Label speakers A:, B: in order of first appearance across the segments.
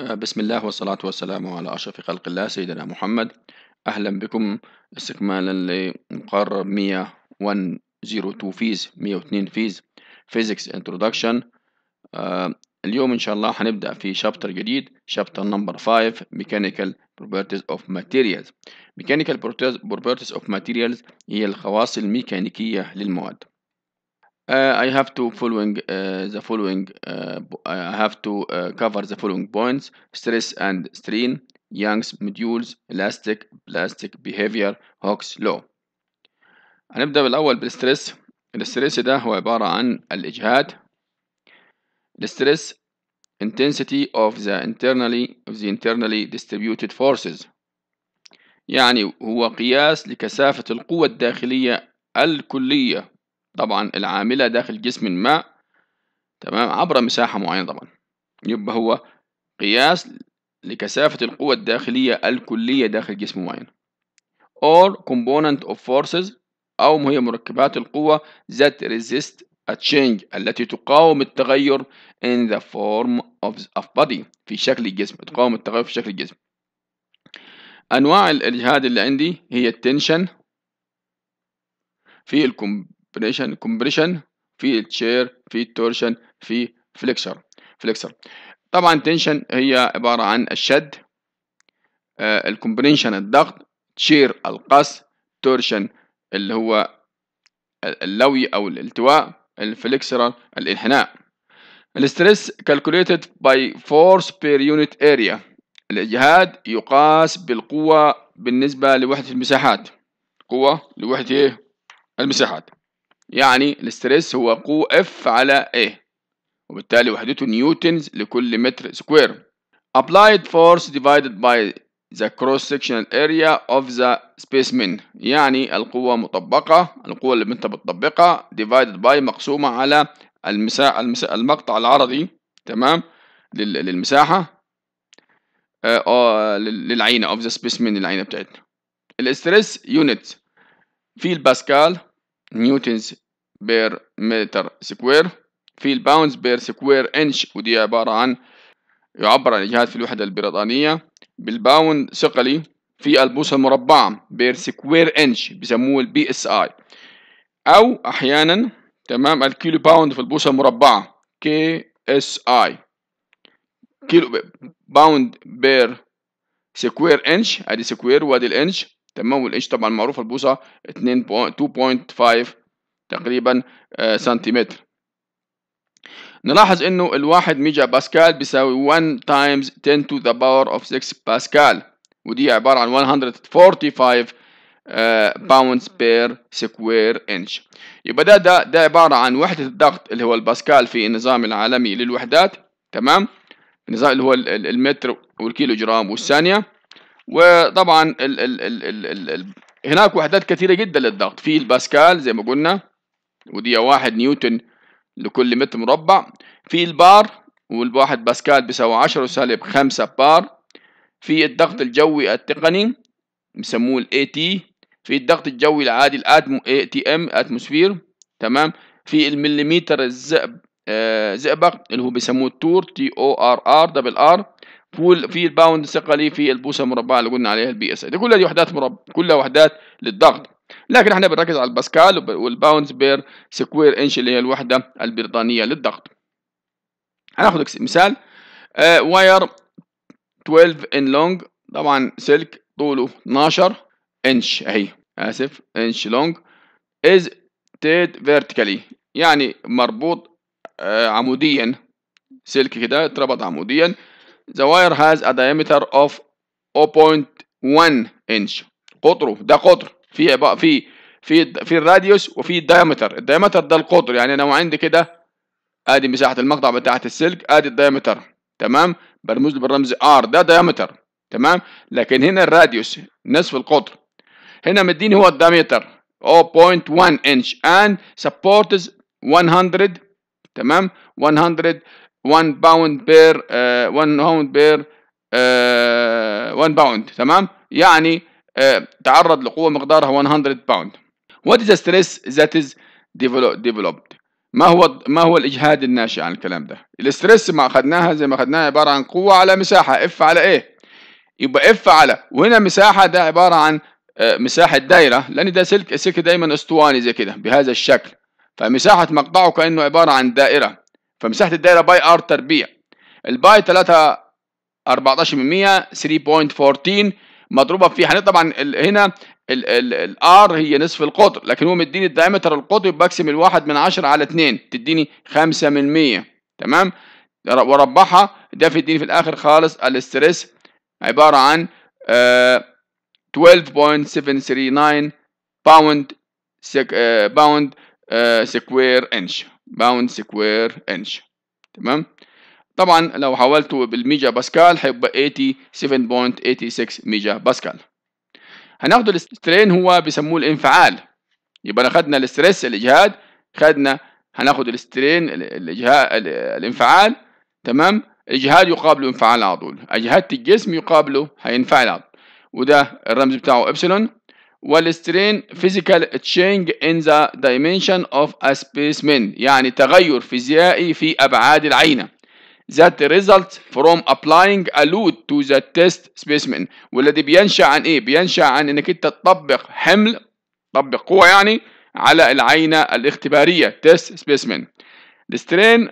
A: آه، بسم الله والصلاة والسلام على أشرف خلق الله سيدنا محمد أهلا بكم استكمالا لمقرر 102 فيز 102 فيز فيزيكس انترودكشن آه، اليوم إن شاء الله هنبدأ في شابتر جديد شابتر نمبر 5 ميكانيكال بروبرتيز اوف ماتيريالز ميكانيكال بروبرتيز اوف ماتيريالز هي الخواص الميكانيكية للمواد Uh, I have to following uh, the following uh, I have to cover the following points stress and strain Young's modules elastic plastic behavior Hooke's law هنبدأ بالأول بالستريس الستريس ده هو عبارة عن الإجهاد الستريس intensity of the internally of the internally distributed forces يعني هو قياس لكثافة القوة الداخلية الكلية طبعا العاملة داخل جسم ما تمام عبر مساحة معينة طبعا يبقى هو قياس لكثافة القوة الداخلية الكلية داخل جسم معين or component of forces أو هي مركبات القوة that resist a change التي تقاوم التغير in the form of a body في شكل الجسم تقاوم التغير في شكل الجسم أنواع الإجهاد اللي عندي هي التنشن في الكم بريشن كومبريشن في تشير في تورشن في فليكسر فليكسر طبعا تنشن هي عبارة عن الشد آه الكومبريشن الضغط تشير القص تورشن اللي هو اللوي أو الالتواء الفليكسر الانحناء الاسترس calculated by force per unit area الإجهاد يقاس بالقوة بالنسبة لوحدة المساحات قوة لوحدة المساحات يعني الاستريس هو قو اف على A وبالتالي وحدته نيوتنز لكل متر سكوير applied force divided by the cross sectional area of the specimen يعني القوة مطبقة القوة اللي انت بتطبقها divided by مقسومة على المسا... المقطع العرضي تمام لل... للمساحة آه... آه... للعينة of the specimen العينة بتاعتنا الاسترس يونت في الباسكال نيوتنز بير متر سكوير في الباوندز بير سكوير انش ودي عبارة عن يعبر عن الجهات في الوحدة البريطانية بالباوند ثقلي في البوصة المربعة بير سكوير انش بيسموه البي اس اي أو أحيانا تمام الكيلو باوند في البوصة المربعة كي اس اي كيلو باوند بير سكوير انش ادي سكوير وادي الانش تمام والانش طبعا معروفه البوصه 2.5 تقريبا آه، سنتيمتر نلاحظ انه الواحد ميجا باسكال بيساوي 1 تايمز 10 تو ذا باور اوف 6 باسكال ودي عبارة عن 145 باوندز بير سكوير انش يبقى ده ده ده عبارة عن وحدة الضغط اللي هو الباسكال في النظام العالمي للوحدات تمام النظام اللي هو المتر والكيلو جرام والثانية وطبعا ال ال ال ال ال ال هناك وحدات كثيرة جدا للضغط في الباسكال زي ما قلنا ودي واحد نيوتن لكل متر مربع في البار والواحد باسكال بيساوي 10 سالب 5 بار في الضغط الجوي التقني بسموه الاي تي في الضغط الجوي العادي الاتم اي تي ام اتموسفير تمام في المليمتر الزئب آه زئبق اللي هو بسموه التور تي او ار ار دبل ار فول في الباوند ثقلي في البوسه المربعه اللي قلنا عليها البي اس اي دي كلها دي وحدات مرب كلها وحدات للضغط لكن احنا بنركز على الباسكال والباوندز بير سكوير انش اللي هي الوحده البريطانيه للضغط هناخد مثال آه واير 12 ان لونج طبعا سلك طوله 12 انش اهي اسف انش لونج از تيد فيرتيكالي يعني مربوط آه عموديا سلك كده اتربط عموديا The wire has a diameter of 0.1 inch قطره ده قطر في في في في الراديوس وفي الدايمتر الدايمتر ده القطر يعني لو عندي كده ادي مساحه المقطع بتاعه السلك ادي الدايمتر تمام برمز له بالرمز ار ده دايمتر تمام لكن هنا الراديوس نصف القطر هنا مديني هو الدايمتر 0.1 inch and supports 100 تمام 100 1 باوند بير 1 باوند بير 1 باوند تمام يعني uh, تعرض لقوة مقدارها 100 باوند What is the stress that is developed ما هو ما هو الإجهاد الناشئ عن الكلام ده الاستريس ما اخذناها زي ما اخذناها عبارة عن قوة على مساحة اف على ايه يبقى اف على وهنا مساحة ده عبارة عن uh, مساحة دايرة لأن ده سلك السلك دايما اسطواني زي كده بهذا الشكل فمساحة مقطعه كأنه عبارة عن دائرة فمساحه الدايره باي ار تربيع الباي 3 14 من 3.14 مضروبه في هنا طبعا الـ هنا الار هي نصف القطر لكن هو مديني الدايمتر القطر بقسم الواحد من 10 على 2 تديني 5 من 100 تمام وربحها ده في الدين في الاخر خالص الاسترس عباره عن uh, 12.739 باوند سك باوند سكوير انش باوند سكوير انش تمام طبعا لو حولته بالميجا باسكال هيبقى 87.86 ميجا باسكال هناخد السترين هو بيسموه الانفعال يبقى انا خدنا الاستريس الاجهاد خدنا هناخد السترين الاجهاد الانفعال تمام اجهاد يقابله انفعال على طول اجهاد الجسم يقابله هينفعل وده الرمز بتاعه ابسلون والسترين physical change in the dimension of a specimen يعني تغير فيزيائي في أبعاد العينة that results from applying a load to the test specimen والذي بينشأ عن إيه؟ بينشأ عن إنك أنت تطبق حمل تطبق قوة يعني على العينة الاختبارية test specimen السترين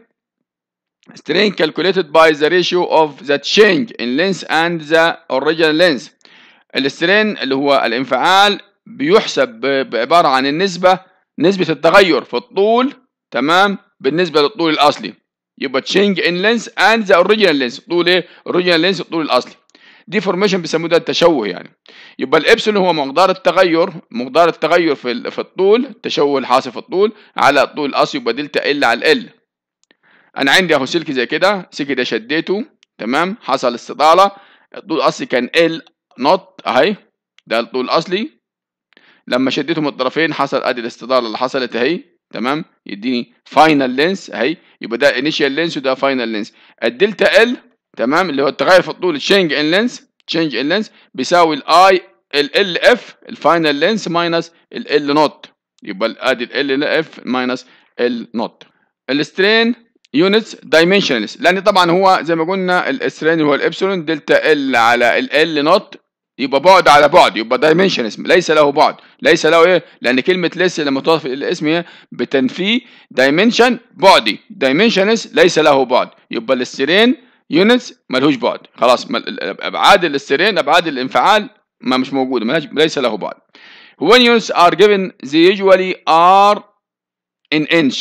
A: strain calculated by the ratio of the change in length and the original length السترين اللي هو الانفعال بيحسب بعبارة عن النسبة نسبة التغير في الطول تمام بالنسبة للطول الأصلي يبقى تشينج ان لينس اند ذا اوريجينال لينس طول ايه؟ اوريجينال لينس الطول الأصلي دي فورميشن بيسموه ده التشوه يعني يبقى الابسلون هو مقدار التغير مقدار التغير في في الطول التشوه الحاصل في الطول على الطول الاصلي يبقى دلتا ال على ال انا عندي اهو سلك زي كده سلك ده شديته تمام حصل استطاله الطول الاصلي كان ال نوت اهي ده الطول الاصلي لما شدتهم الطرفين حصل ادي الاستداره اللي حصلت اهي تمام يديني فاينل لينس اهي يبقى ده انيشال لينس وده فاينل لينس الدلتا ال تمام اللي هو التغير في الطول تشينج ان لينس تشينج ان لينس بيساوي الاي ال ال اف الفاينل لينس ماينس ال ال نوت يبقى ادي ال ال اف ماينس ال نوت السترين يونتس دايمنشنلس لان طبعا هو زي ما قلنا السترين هو الابسلون دلتا ال على ال ال نوت يبقى بعد على بعد يبقى دايمنشن اسم ليس له بعد ليس له ايه لان كلمه ليس لما تضاف الاسم ايه بتنفي دايمنشن بعدي دايمنشنز ليس له بعد يبقى الاسترين يونتس ملهوش بعد خلاص ابعاد الاسترين ابعاد الانفعال ما مش موجوده ليس له بعد when units are given they usually are in inch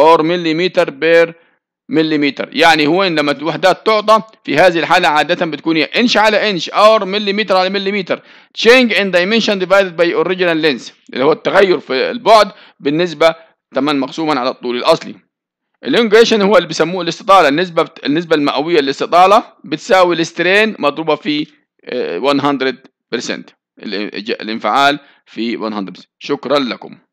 A: or millimeter per ملم يعني هو لما الوحدات تعطى في هذه الحالة عادة بتكون هي انش على انش أو ملم على ملم تشينج ان دايمنشن ديفايدد باي اوريجينال لينس اللي هو التغير في البعد بالنسبة تمام مقسوما على الطول الأصلي الانجريشن هو اللي بيسموه الاستطالة النسبة بت... النسبة المئوية للاستطالة بتساوي السترين مضروبة في 100% آه، الانفعال في 100% شكرا لكم